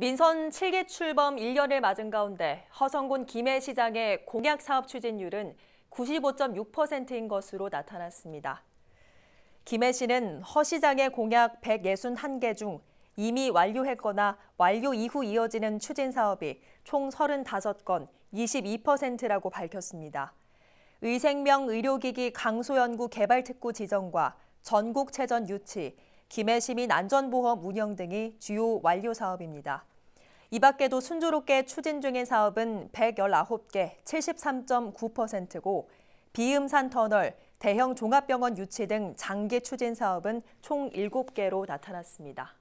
민선 7개 출범 1년을 맞은 가운데 허성군 김해시장의 공약사업 추진율은 95.6%인 것으로 나타났습니다. 김해시는 허 시장의 공약 161개 중 이미 완료했거나 완료 이후 이어지는 추진 사업이 총 35건 22%라고 밝혔습니다. 의생명 의료기기 강소연구 개발특구 지정과 전국체전 유치, 김해시민 안전보험 운영 등이 주요 완료 사업입니다. 이 밖에도 순조롭게 추진 중인 사업은 119개, 73.9%고 비음산 터널, 대형 종합병원 유치 등 장기 추진 사업은 총 7개로 나타났습니다.